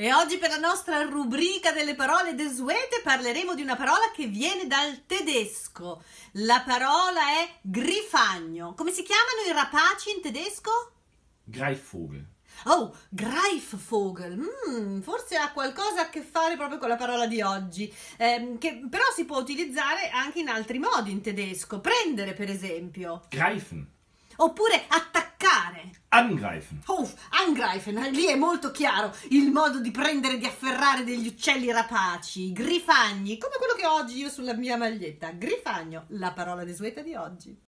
E oggi per la nostra rubrica delle parole desuete parleremo di una parola che viene dal tedesco. La parola è grifagno. Come si chiamano i rapaci in tedesco? Greifvogel. Oh, Greifvogel, mm, forse ha qualcosa a che fare proprio con la parola di oggi, eh, che però si può utilizzare anche in altri modi in tedesco. Prendere, per esempio. Greifen. Oppure attaccare Angreifen. Oh, angreifen, lì è molto chiaro il modo di prendere e di afferrare degli uccelli rapaci, grifagni, come quello che ho oggi io sulla mia maglietta. Grifagno, la parola desueta di oggi.